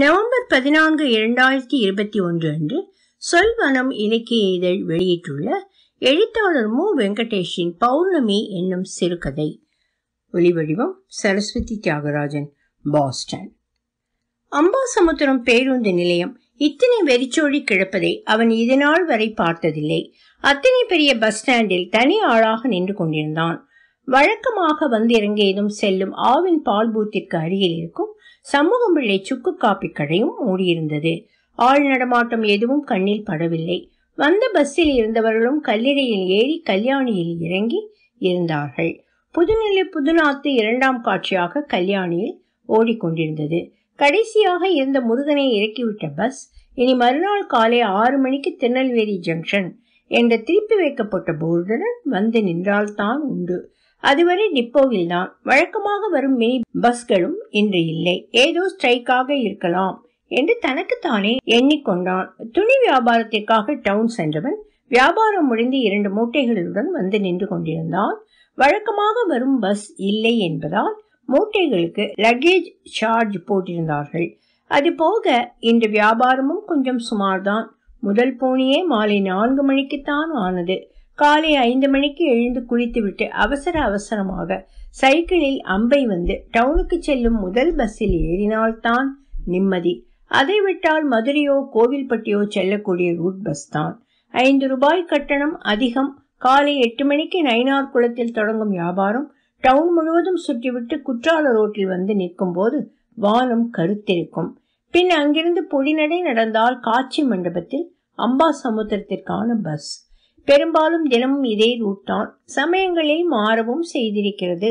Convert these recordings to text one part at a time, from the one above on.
November பதினான்கு இரண்டாயிரத்தி இருபத்தி ஒன்று அன்று சொல்வனம் இலக்கிய இதழ் வெளியிட்டுள்ள எழுத்தாளர் மு வெங்கடேஷின் பௌர்ணமி என்னும் சிறுகதை ஒளிவடிவம் சரஸ்வதி தியாகராஜன் பாஸ்டன் அம்பாசமுத்திரம் பேருந்து நிலையம் இத்தனை வெறிச்சோடி கிடப்பதை அவன் இதனால் வரை பார்த்ததில்லை அத்தனை பெரிய பஸ் ஸ்டாண்டில் தனி ஆளாக நின்று கொண்டிருந்தான் வழக்கமாக வந்து இறங்கியதும் செல்லும் ஆவின் பால் பூத்திற்கு அருகில் இருக்கும் சமூகம் பிள்ளை சுக்கு காப்பி கடையும் மூடியிருந்தது ஆள் நடமாட்டம் எதுவும் கண்ணில் படவில்லை வந்த பஸ்ஸில் இருந்தவர்களும் கல்லிடையில் ஏறி கல்யாணியில் இறங்கி இருந்தார்கள் புதுநிலை புதுநாத்து இரண்டாம் காட்சியாக கல்யாணியில் ஓடிக்கொண்டிருந்தது கடைசியாக இருந்த முருகனை இறக்கிவிட்ட பஸ் இனி மறுநாள் காலை ஆறு மணிக்கு திருநெல்வேலி ஜங்ஷன் என்ற திருப்பி வைக்கப்பட்ட போர்டுடன் வந்து நின்றால்தான் உண்டு அதுவரை டிப்போவில் தான் வழக்கமாக வரும் மினி பஸ்களும் இன்று இல்லை ஏதோ ஸ்ட்ரைக்காக இருக்கலாம் என்று தனக்குத்தானே எண்ணிக்கொண்டான் துணி வியாபாரத்திற்காக டவுன் சென்றவன் வியாபாரம் முடிந்து இரண்டு மூட்டைகளுடன் வந்து நின்று கொண்டிருந்தான் வழக்கமாக வரும் பஸ் இல்லை என்பதால் மூட்டைகளுக்கு லக்கேஜ் சார்ஜ் போட்டிருந்தார்கள் அது போக இந்த வியாபாரமும் கொஞ்சம் சுமார்தான் முதல் போனியே மாலை நான்கு மணிக்குத்தான் ஆனது காலை ஐந்து மணிக்கு எழுந்து குளித்துவிட்டு அவசர அவசரமாக சைக்கிளில் அம்பை வந்து டவுனுக்கு செல்லும் முதல் பஸ்ஸில் ஏறினால்தான் நிம்மதி அதை விட்டால் மதுரையோ கோவில்பட்டியோ செல்லக்கூடிய ரூட் பஸ் தான் ஐந்து ரூபாய் கட்டணம் அதிகம் காலை எட்டு மணிக்கு நைனார் குளத்தில் தொடங்கும் வியாபாரம் டவுன் முழுவதும் சுற்றிவிட்டு குற்றால ரோட்டில் வந்து நிற்கும் போது வானம் கருத்திருக்கும் பின் அங்கிருந்து பொடிநடை நடந்தால் காட்சி மண்டபத்தில் அம்பா சமுத்திரத்திற்கான பஸ் பெரும்பாலும் தினமும் இதே ரூட் தான் சமயங்களில் மாறவும் செய்திருக்கிறது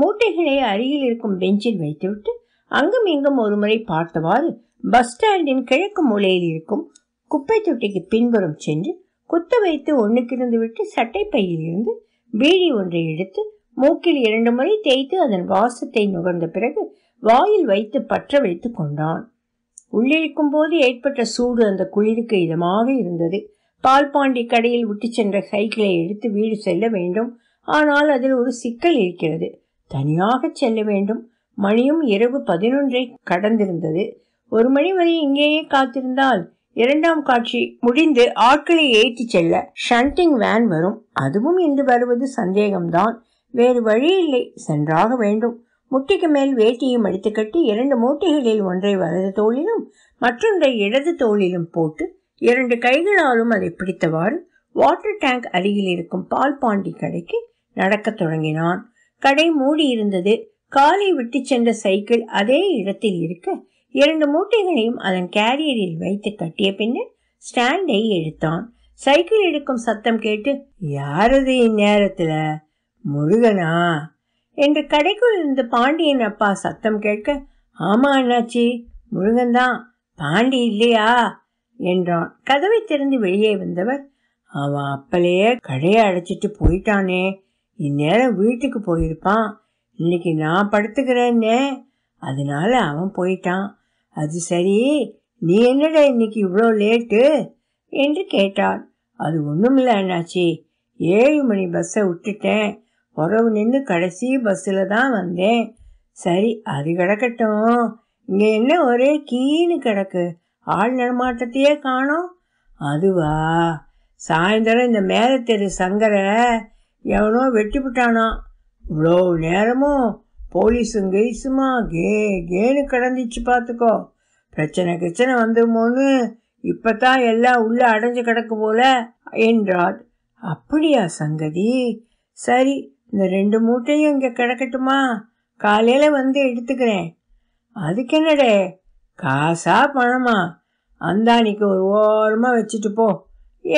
மூட்டைகளை அருகில் இருக்கும் பெஞ்சில் வைத்துவிட்டு அங்கும் இங்கும் ஒருமுறை பார்த்தவாறு பஸ் ஸ்டாண்டின் கிழக்கு மூலையில் இருக்கும் குப்பை தொட்டிக்கு பின்புறம் சென்று குத்த வைத்து ஒன்றுக்கிருந்து விட்டு சட்டை பையில் இருந்து பீடி ஒன்றை எடுத்து மூக்கில் இரண்டு முறை தேய்த்து அதன் வாசத்தை நுகர்ந்த பிறகு வாயில் வைத்து பற்ற வைத்து கொண்டான் உள்ளிழுக்கும் போது ஏற்பட்ட சூடு அந்த குளிருக்கு இதமாக இருந்தது பால்பாண்டி கடையில் விட்டு சென்ற சைக்கிளை எடுத்து வீடு செல்ல வேண்டும் ஆனால் அதில் ஒரு சிக்கல் இருக்கிறது தனியாக செல்ல வேண்டும் மணியும் இரவு பதினொன்றை கடந்திருந்தது ஒரு மணி வரை இங்கேயே காத்திருந்தால் இரண்டாம் காட்சி முடிந்து ஆட்களை ஏற்றி செல்ல ஷண்டிங் வேன் வரும் அதுவும் இன்று வருவது சந்தேகம்தான் வேறு வழி இல்லை சென்றாக வேண்டும் முட்டிக்கு மேல் வேட்டியை அடித்து கட்டி இரண்டு மூட்டைகளில் ஒன்றை வலது தோளிலும் மற்றொன்றை இடது தோளிலும் போட்டு இரண்டு கைகளாலும் அதை பிடித்தவாறு வாட்டர் டேங்க் அருகில் இருக்கும் பால் பாண்டி கடைக்கு நடக்கத் தொடங்கினான் கடை மூடி இருந்தது காலை விட்டு சென்ற சைக்கிள் அதே இடத்தில் இருக்க இரண்டு மூட்டைகளையும் அதன் கேரியரில் வைத்து கட்டிய பின்னர் ஸ்டாண்டை எடுத்தான் சைக்கிள் எடுக்கும் சத்தம் கேட்டு யாரது இந்நேரத்துல முருகனா என்று கடைக்குள் இருந்து பாண்டியன் அப்பா சத்தம் கேட்க ஆமா அண்ணாச்சி முருகன் தான் பாண்டி இல்லையா என்றான் கதவை திறந்து வெளியே வந்தவர் அவன் அப்பலையே கடையை அடைச்சிட்டு போயிட்டானே இந்நேரம் வீட்டுக்கு போயிருப்பான் இன்னைக்கு நான் படுத்துக்கிறேன்னே அதனால அவன் போயிட்டான் அது சரி நீ என்னடா இன்னைக்கு இவ்வளோ லேட்டு என்று கேட்டார் அது ஒன்றுமில்ல என்னாச்சி ஏழு மணி பஸ்ஸை விட்டுட்டேன் உறவு நின்று கடைசி பஸ்ஸில் தான் வந்தேன் சரி அது கிடக்கட்டும் இங்கே என்ன ஒரே கீனு கிடக்கு ஆள் நடமாட்டத்தையே காணோம் அதுவா சாயந்தரம் இந்த மேலத்தெரு சங்கரை எவனோ வெட்டிவிட்டானான் இவ்வளோ நேரமும் போலீஸும் கெய்ஸுமா கே கேனு கிடந்துச்சு பார்த்துக்கோ பிரச்சனை கிச்சனை வந்துருமோன்னு இப்போ தான் எல்லாம் உள்ளே அடைஞ்சு கிடக்கு போல என்றார் அப்படியா சங்கதி சரி இந்த ரெண்டு மூட்டையும் இங்கே கிடக்கட்டுமா காலையில் வந்து எடுத்துக்கிறேன் அதுக்கு என்னடே காசா அந்த அந்தானிக்கு ஒரு ஓரமாக வச்சுட்டு போ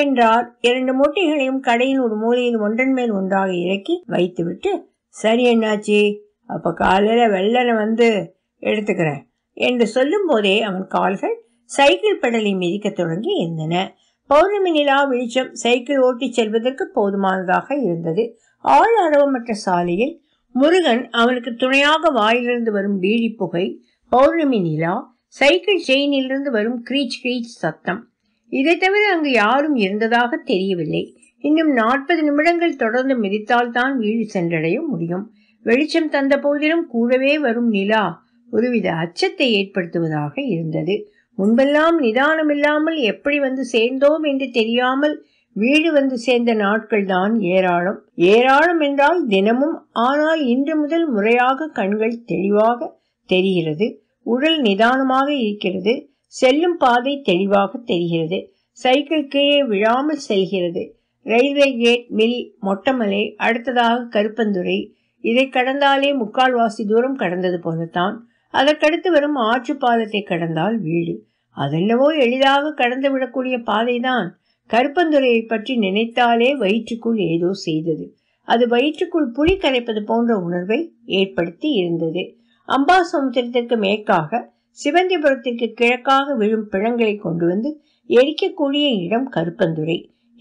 என்றார் இரண்டு மூட்டைகளையும் கடையில் ஒரு மூலையில் ஒன்றன் மேல் ஒன்றாக இறக்கி வைத்துவிட்டு சரி என்னாச்சி அப்போ காலையில் வெள்ளனை வந்து எடுத்துக்கிறேன் என்று சொல்லும்போதே அவன் கால்கள் சைக்கிள் பெடலை மிதிக்க தொடங்கி இருந்தன பௌர்ணமி நிலா வெளிச்சம் சைக்கிள் ஓட்டிச் செல்வதற்கு போதுமானதாக இருந்தது ஆள் அரவமற்ற சாலையில் முருகன் அவனுக்கு துணையாக வாயிலிருந்து வரும் வீழிப்புகை புகை பௌர்ணமி நிலா சைக்கிள் செயினிலிருந்து வரும் கிரீச் கிரீச் சத்தம் இதை தவிர அங்கு யாரும் இருந்ததாக தெரியவில்லை இன்னும் நாற்பது நிமிடங்கள் தொடர்ந்து மிதித்தால் தான் வீடு சென்றடைய முடியும் வெளிச்சம் தந்த போதிலும் கூடவே வரும் நிலா ஒருவித அச்சத்தை ஏற்படுத்துவதாக இருந்தது முன்பெல்லாம் நிதானம் இல்லாமல் எப்படி வந்து சேர்ந்தோம் என்று தெரியாமல் வீடு வந்து சேர்ந்த நாட்கள் தான் ஏராளம் ஏராளம் என்றால் தினமும் ஆனால் இன்று முதல் முறையாக கண்கள் தெளிவாக தெரிகிறது உடல் நிதானமாக இருக்கிறது செல்லும் பாதை தெளிவாக தெரிகிறது சைக்கிள் கீழே விழாமல் செல்கிறது ரயில்வே கேட் மில் மொட்டமலை அடுத்ததாக கருப்பந்துரை இதை கடந்தாலே முக்கால்வாசி தூரம் கடந்தது போலத்தான் அதற்கடுத்து வரும் ஆற்று பாலத்தை கடந்தால் வீடு அதென்னவோ எளிதாக கடந்து விடக்கூடிய பாதைதான் கருப்பந்துரையை பற்றி நினைத்தாலே வயிற்றுக்குள் ஏதோ செய்தது அது வயிற்றுக்குள் புலி கரைப்பது போன்ற உணர்வை ஏற்படுத்தி இருந்தது அம்பாசமுத்திரத்திற்கு மேற்காக சிவந்திபுரத்திற்கு கிழக்காக விழும் பிழங்களை கொண்டு வந்து எரிக்கக்கூடிய இடம் கருப்பந்துரை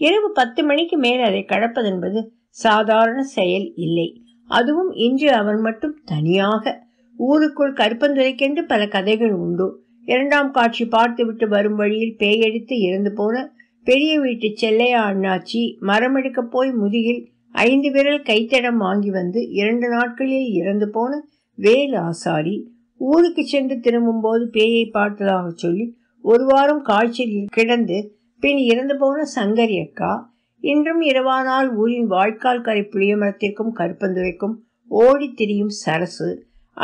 இரவு பத்து மணிக்கு மேல் அதை கடப்பதென்பது சாதாரண செயல் இல்லை அதுவும் இன்று அவன் மட்டும் தனியாக ஊருக்குள் கருப்பந்துரைக்கென்று பல கதைகள் உண்டு இரண்டாம் காட்சி பார்த்துவிட்டு வரும் வழியில் பேயடித்து இறந்து போன பெரிய வீட்டு செல்லையா அண்ணாச்சி எடுக்க போய் முதுகில் ஐந்து விரல் கைத்தடம் வாங்கி வந்து இரண்டு நாட்களில் இறந்து போன வேலு ஆசாரி ஊருக்கு சென்று திரும்பும்போது பேயை பார்த்ததாக சொல்லி ஒரு வாரம் காய்ச்சலில் கிடந்து பின் இறந்து போன சங்கரி அக்கா இன்றும் இரவானால் ஊரின் வாய்க்கால் கரை புளியமரத்திற்கும் கருப்பந்துரைக்கும் ஓடி திரியும் சரசு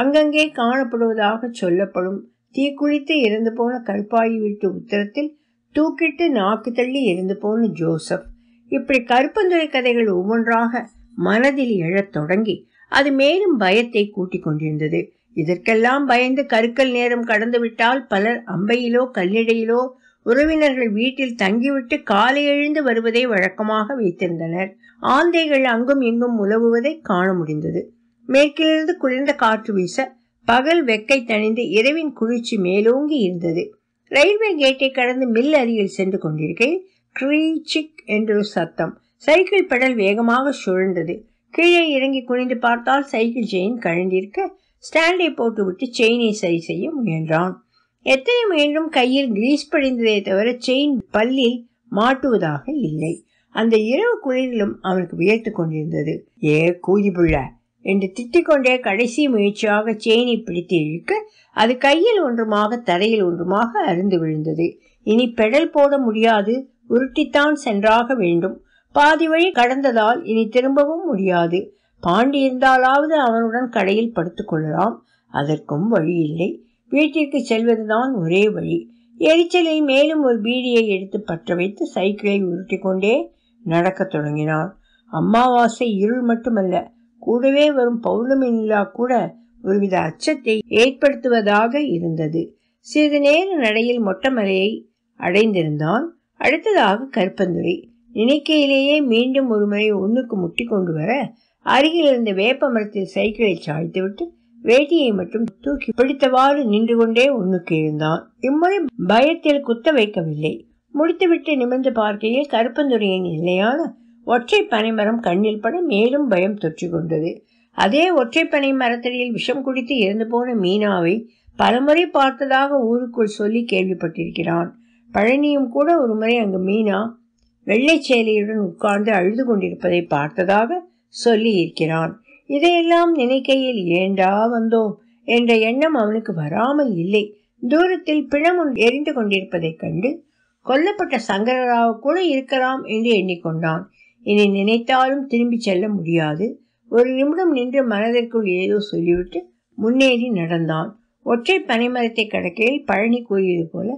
அங்கங்கே காணப்படுவதாக சொல்லப்படும் தீக்குளித்து இறந்து போன கருப்பாயி வீட்டு உத்தரத்தில் தூக்கிட்டு நாக்கு தள்ளி இறந்து போன ஜோசப் இப்படி கருப்பந்துரை கதைகள் ஒவ்வொன்றாக மனதில் எழத் தொடங்கி அது மேலும் பயத்தை கூட்டிக் கொண்டிருந்தது இதற்கெல்லாம் பயந்து கருக்கல் நேரம் கடந்துவிட்டால் பலர் அம்பையிலோ கல்லிடையிலோ உறவினர்கள் வீட்டில் தங்கிவிட்டு காலை எழுந்து வருவதை வழக்கமாக வைத்திருந்தனர் ஆந்தைகள் அங்கும் இங்கும் உலவுவதை காண முடிந்தது மேற்கிலிருந்து குளிர்ந்த காற்று வீச பகல் வெக்கை தணிந்து இரவின் குளிர்ச்சி மேலோங்கி இருந்தது ரயில்வே கேட்டை கடந்து மில் அருகில் சென்று கொண்டிருக்கையில் க்ரீ சிக் என்ற சத்தம் சைக்கிள் பெடல் வேகமாக சுழந்தது கீழே இறங்கி குனிந்து பார்த்தால் சைக்கிள் செயின் கழிந்திருக்க ஸ்டாண்டை போட்டுவிட்டு செயினை சரி செய்ய முயன்றான் எத்தனை முயன்றும் கையில் கிரீஸ் படிந்ததே தவிர செயின் பல்லில் மாட்டுவதாக இல்லை அந்த இரவு குளிரிலும் அவனுக்கு வியர்த்து கொண்டிருந்தது ஏ கூதி என்று என்று திட்டிக்கொண்டே கடைசி முயற்சியாக செயினை பிடித்து இழுக்க அது கையில் ஒன்றுமாக தரையில் ஒன்றுமாக அருந்து விழுந்தது இனி பெடல் போட முடியாது உருட்டித்தான் சென்றாக வேண்டும் பாதி வழி கடந்ததால் இனி திரும்பவும் முடியாது பாண்டி இருந்தாலாவது அவனுடன் கடையில் படுத்துக் கொள்ளலாம் அதற்கும் வழி இல்லை வீட்டிற்கு செல்வதுதான் ஒரே வழி எரிச்சலை மேலும் ஒரு பீடியை எடுத்து பற்ற வைத்து சைக்கிளை உருட்டி கொண்டே நடக்கத் தொடங்கினான் அமாவாசை இருள் மட்டுமல்ல கூடவே வரும் பௌர்ணமி நிலா கூட ஒருவித அச்சத்தை ஏற்படுத்துவதாக இருந்தது சிறிது நேர நடையில் மொட்டமலையை அடைந்திருந்தான் அடுத்ததாக கருப்பந்துரை நினைக்கையிலேயே மீண்டும் ஒரு முறை ஒன்றுக்கு முட்டி கொண்டு வர அருகில் இருந்த வேப்ப மரத்தில் சைக்கிளை சாய்த்துவிட்டு வேட்டியை மட்டும் தூக்கி பிடித்தவாறு நின்று கொண்டே ஒன்றுக்கு இருந்தான் இம்முறை பயத்தில் குத்த வைக்கவில்லை முடித்துவிட்டு நிமிர்ந்து பார்க்கையில் கருப்பந்துரையின் நிலையான ஒற்றை பனைமரம் கண்ணில் பட மேலும் பயம் தொற்றி கொண்டது அதே ஒற்றை பனை மரத்தடியில் விஷம் குடித்து இறந்து போன மீனாவை பலமுறை பார்த்ததாக ஊருக்குள் சொல்லி கேள்விப்பட்டிருக்கிறான் பழனியும் கூட ஒரு முறை அங்கு மீனா வெள்ளை சேலையுடன் உட்கார்ந்து அழுது கொண்டிருப்பதை பார்த்ததாக சொல்லி இருக்கிறான் இதையெல்லாம் நினைக்கையில் ஏண்டா வந்தோம் என்ற எண்ணம் அவனுக்கு வராமல் இல்லை தூரத்தில் பிணமுன் எரிந்து கொண்டிருப்பதைக் கண்டு கொல்லப்பட்ட சங்கரராக கூட இருக்கலாம் என்று எண்ணிக்கொண்டான் இனி நினைத்தாலும் திரும்பி செல்ல முடியாது ஒரு நிமிடம் நின்று மனதிற்குள் ஏதோ சொல்லிவிட்டு முன்னேறி நடந்தான் ஒற்றை பனைமரத்தை கடக்கையில் பழனி கூறியது போல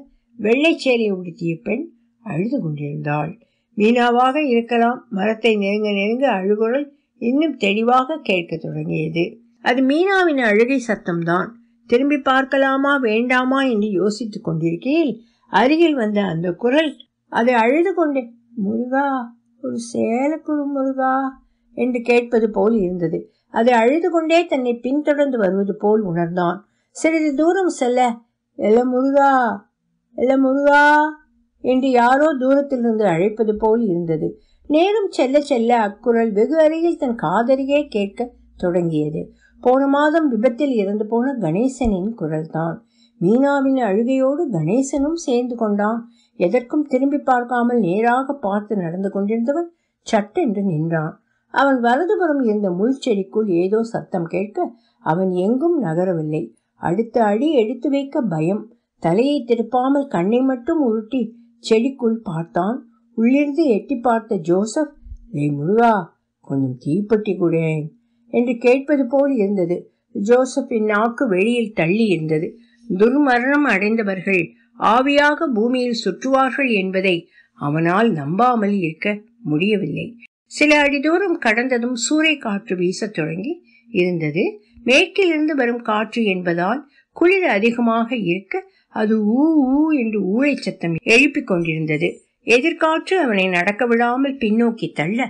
வெள்ளைச்சேரியை உடுத்திய பெண் அழுது கொண்டிருந்தாள் வீணாவாக இருக்கலாம் மரத்தை நெருங்க நெருங்க அழுகுரல் இன்னும் தெளிவாக கேட்க தொடங்கியது அது மீனாவின் அழுகை சத்தம்தான் திரும்பி பார்க்கலாமா வேண்டாமா என்று யோசித்துக் கொண்டிருக்கையில் அருகில் வந்த அந்த குரல் அதை அழுது கொண்டே முருகா ஒரு சேலக்குழு முருகா என்று கேட்பது போல் இருந்தது அதை அழுது கொண்டே தன்னை பின்தொடர்ந்து வருவது போல் உணர்ந்தான் சிறிது தூரம் செல்ல எல்ல முருகா எல்ல முருகா என்று யாரோ தூரத்திலிருந்து அழைப்பது போல் இருந்தது நேரம் செல்ல செல்ல அக்குரல் வெகு அருகில் தன் காதலியே கேட்க தொடங்கியது போன மாதம் விபத்தில் இறந்து போன கணேசனின் குரல்தான் மீனாவின் அழுகையோடு கணேசனும் சேர்ந்து கொண்டான் எதற்கும் திரும்பி பார்க்காமல் நேராக பார்த்து நடந்து கொண்டிருந்தவன் சட்டென்று நின்றான் அவன் வலதுபுறம் இருந்த முள் செடிக்குள் ஏதோ சத்தம் கேட்க அவன் எங்கும் நகரவில்லை அடுத்த அடி எடுத்து வைக்க பயம் தலையை திருப்பாமல் கண்ணை மட்டும் உருட்டி செடிக்குள் பார்த்தான் உள்ளிருந்து எட்டி பார்த்த ஜோசப் லே முருகா கொஞ்சம் தீப்பட்டி குடேன் என்று கேட்பது போல் இருந்தது ஜோசப்பின் நாக்கு வெளியில் தள்ளி இருந்தது துர்மரணம் அடைந்தவர்கள் ஆவியாக பூமியில் சுற்றுவார்கள் என்பதை அவனால் நம்பாமல் இருக்க முடியவில்லை சில அடி தூரம் கடந்ததும் சூறை காற்று வீசத் தொடங்கி இருந்தது மேற்கிலிருந்து வரும் காற்று என்பதால் குளிர் அதிகமாக இருக்க அது ஊ ஊ என்று ஊழை சத்தம் எழுப்பிக் கொண்டிருந்தது எதிர்காற்று அவனை நடக்க விடாமல் பின்னோக்கி தள்ள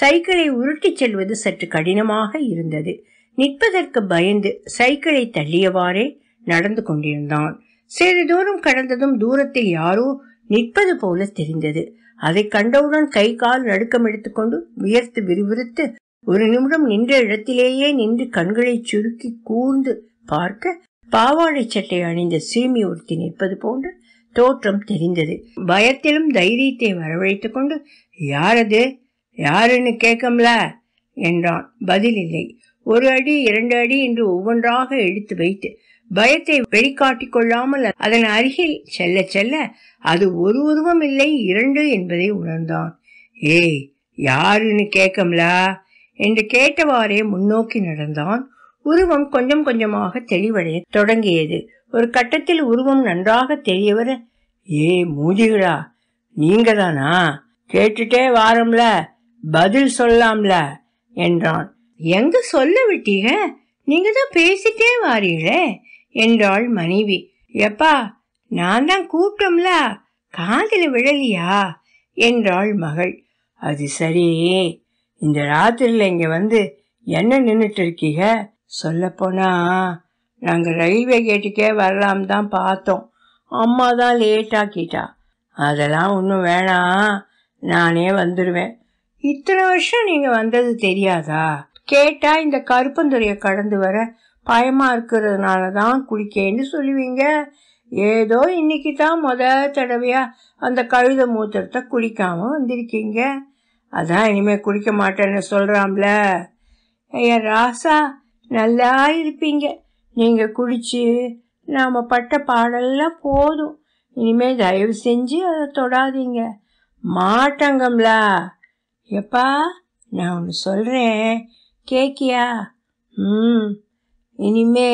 சைக்கிளை உருட்டிச் செல்வது சற்று கடினமாக இருந்தது நிற்பதற்கு பயந்து சைக்கிளை தள்ளியவாறே நடந்து கொண்டிருந்தான் சிறிது தூரம் கடந்ததும் தூரத்தில் யாரோ நிற்பது போல தெரிந்தது அதை கண்டவுடன் கை கால் நடுக்கம் எடுத்துக்கொண்டு உயர்த்து விறுவிறுத்து ஒரு நிமிடம் நின்ற இடத்திலேயே நின்று கண்களை சுருக்கி கூர்ந்து பார்க்க பாவாடை சட்டை அணிந்த சீமி ஒருத்தி நிற்பது போன்ற தோற்றம் தெரிந்தது பயத்திலும் தைரியத்தை வரவழைத்துக் கொண்டு யாரது யாருன்னு கேட்கம்ல என்றான் பதில் இல்லை ஒரு அடி இரண்டு அடி என்று ஒவ்வொன்றாக எடுத்து வைத்து பயத்தை வெளிக்காட்டிக் கொள்ளாமல் அதன் அருகில் செல்ல செல்ல அது ஒரு உருவம் இல்லை இரண்டு என்பதை உணர்ந்தான் ஏய் யாருன்னு கேட்கம்ல என்று கேட்டவாறே முன்னோக்கி நடந்தான் உருவம் கொஞ்சம் கொஞ்சமாக தெளிவடைய தொடங்கியது ஒரு கட்டத்தில் உருவம் நன்றாக தெரியவர ஏ மூதிகளா நீங்க தானா கேட்டுட்டே வாரம்ல பதில் சொல்லாம்ல என்றான் எங்க சொல்ல விட்டீங்க நீங்க தான் பேசிட்டே வாரீங்களே என்றாள் மனைவி எப்பா நான் தான் கூப்பிட்டோம்ல காதில் விழலியா என்றாள் மகள் அது சரி இந்த ராத்திரியில் இங்கே வந்து என்ன நின்றுட்டு இருக்கீங்க சொல்லப்போனால் நாங்கள் ரயில்வே கேட்டுக்கே வரலாம் தான் பார்த்தோம் அம்மா தான் லேட்டாக்கிட்டா அதெல்லாம் ஒன்றும் வேணாம் நானே வந்துடுவேன் இத்தனை வருஷம் நீங்கள் வந்தது தெரியாதா கேட்டால் இந்த கருப்பந்துறையை கடந்து வர பயமாக இருக்கிறதுனால தான் குடிக்கேன்னு சொல்லுவீங்க ஏதோ இன்னைக்கு தான் முத தடவையாக அந்த கழுத மூத்திரத்தை குளிக்காம வந்திருக்கீங்க அதான் இனிமேல் குடிக்க மாட்டேன்னு சொல்கிறாம்ல ஐயா ராசா நல்லா இருப்பீங்க நீங்கள் குடிச்சு நாம பட்ட பாடெல்லாம் போதும் இனிமேல் தயவு செஞ்சு அதை தொடாதீங்க மாட்டங்கம்லா எப்பா நான் ஒன்று சொல்கிறேன் கேக்கியா ம் இனிமே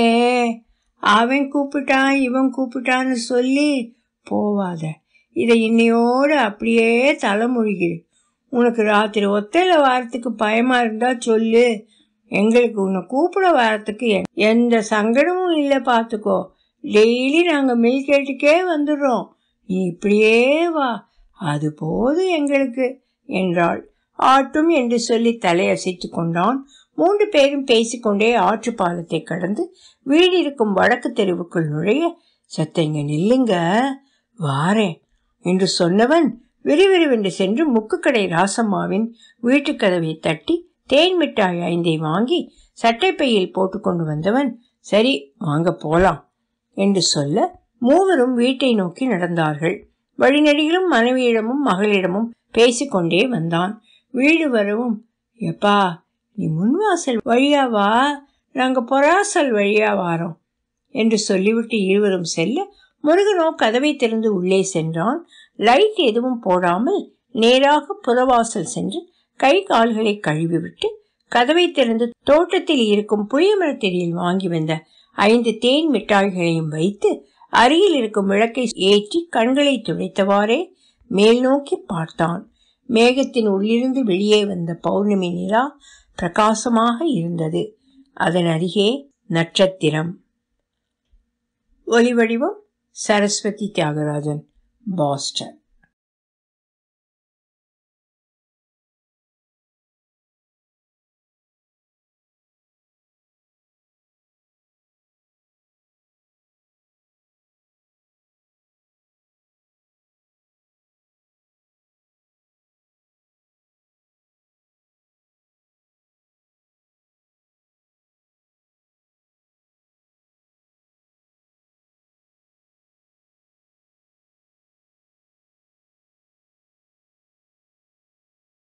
அவன் கூப்பிட்டான் இவன் கூப்பிட்டான்னு சொல்லி போவாத இதை இன்னையோடு அப்படியே தலைமொழிகிடு உனக்கு ராத்திரி ஒத்தையில் வாரத்துக்கு பயமாக இருந்தால் சொல்லு எங்களுக்கு உன்னை கூப்பிட வரத்துக்கு எந்த சங்கடமும் இல்லை பார்த்துக்கோ டெய்லி நாங்கள் கேட்டுக்கே வந்துடுறோம் நீ இப்படியே வா அது போது எங்களுக்கு என்றாள் ஆட்டும் என்று சொல்லி தலையசைத்து கொண்டான் மூன்று பேரும் பேசிக்கொண்டே ஆற்று பாலத்தை கடந்து வீடு இருக்கும் வடக்கு தெருவுக்குள் நுழைய சத்தைங்க நில்லுங்க வாரேன் என்று சொன்னவன் விறுவிறுவென்று சென்று முக்குக்கடை ராசம்மாவின் வீட்டுக்கதவை தட்டி தேன் மிட்டாய் ஐந்தை வாங்கி சட்டைப்பையில் போட்டு கொண்டு வந்தவன் சரி வாங்க போலாம் என்று சொல்ல மூவரும் வீட்டை நோக்கி நடந்தார்கள் வழிநடியிலும் மனைவியிடமும் மகளிடமும் பேசிக்கொண்டே வந்தான் வீடு வரவும் எப்பா நீ முன்வாசல் வழியாவா நாங்க பொராசல் வழியா வாரோம் என்று சொல்லிவிட்டு இருவரும் செல்ல முருகனோ கதவை திறந்து உள்ளே சென்றான் லைட் எதுவும் போடாமல் நேராக புறவாசல் சென்று கை கால்களை கழுவிவிட்டு கதவை திறந்து தோட்டத்தில் இருக்கும் புளிய வாங்கி வந்த ஐந்து தேன் மிட்டாய்களையும் வைத்து அருகில் இருக்கும் விளக்கை ஏற்றி கண்களை துடைத்தவாறே மேல் நோக்கி பார்த்தான் மேகத்தின் உள்ளிருந்து வெளியே வந்த பௌர்ணமி நிலா பிரகாசமாக இருந்தது அதன் அருகே நட்சத்திரம் ஒலிவடிவம் சரஸ்வதி தியாகராஜன் பாஸ்டன்